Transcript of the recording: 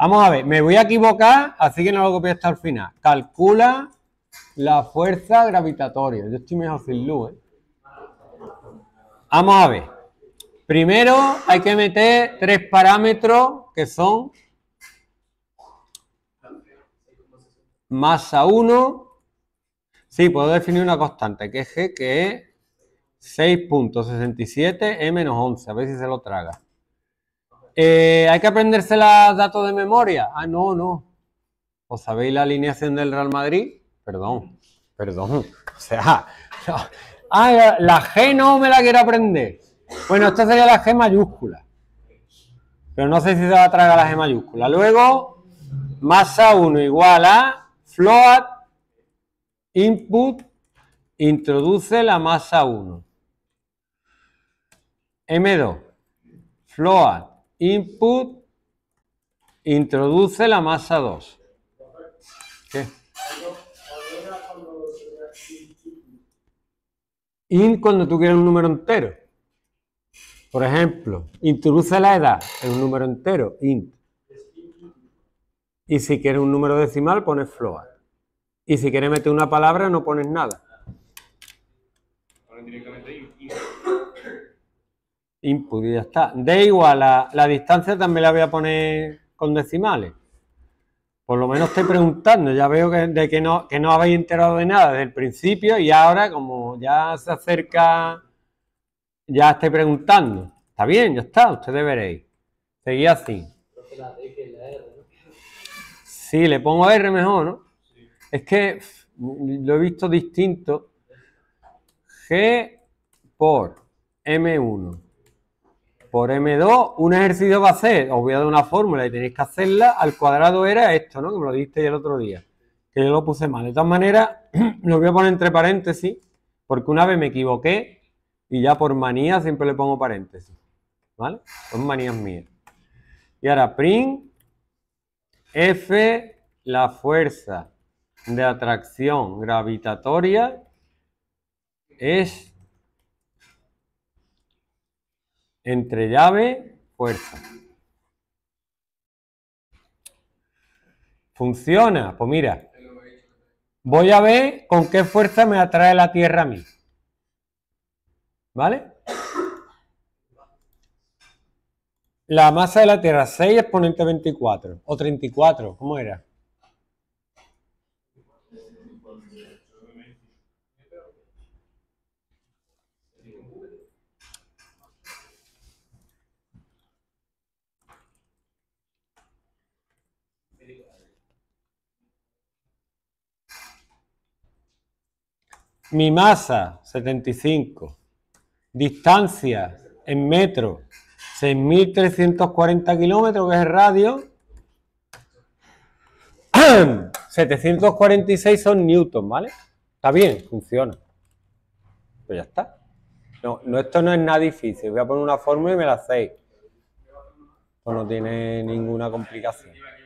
Vamos a ver, me voy a equivocar, así que no lo copié hasta el final. Calcula la fuerza gravitatoria. Yo estoy mejor sin luz, ¿eh? Vamos a ver. Primero hay que meter tres parámetros que son masa 1. Sí, puedo definir una constante, que es G, que es 6.67 m e menos 11. A ver si se lo traga. Eh, ¿Hay que aprenderse los datos de memoria? Ah, no, no. ¿Os sabéis la alineación del Real Madrid? Perdón, perdón. O sea, ah, la G no me la quiero aprender. Bueno, esta sería la G mayúscula. Pero no sé si se va a tragar la G mayúscula. Luego, masa 1 igual a float input introduce la masa 1. M2, float Input introduce la masa 2. ¿Qué? Int cuando tú quieres un número entero. Por ejemplo, introduce la edad, en un número entero, int. Y si quieres un número decimal, pones float. Y si quieres meter una palabra, no pones nada. Input ya está. Da igual, la, la distancia también la voy a poner con decimales. Por lo menos estoy preguntando, ya veo que, de que, no, no habéis enterado de nada desde el principio y ahora como ya se acerca, ya estoy preguntando. Está bien, ya está, ustedes veréis. Seguía así. Sí, le pongo R mejor, ¿no? Es que lo he visto distinto. G por M1 por M2, un ejercicio va a ser os voy a dar una fórmula y tenéis que hacerla, al cuadrado era esto, ¿no? Que lo diste el otro día, que yo lo puse mal. De todas maneras, lo voy a poner entre paréntesis, porque una vez me equivoqué y ya por manía siempre le pongo paréntesis, ¿vale? Son manías mías. Y ahora print F, la fuerza de atracción gravitatoria es entre llave, fuerza. Funciona, pues mira. Voy a ver con qué fuerza me atrae la Tierra a mí. ¿Vale? La masa de la Tierra, 6 exponente 24, o 34, ¿cómo era? Mi masa, 75. Distancia en metro 6.340 kilómetros, que es el radio. 746 son newton, ¿vale? Está bien, funciona. Pues ya está. No, esto no es nada difícil. Voy a poner una fórmula y me la hacéis. no tiene ninguna complicación.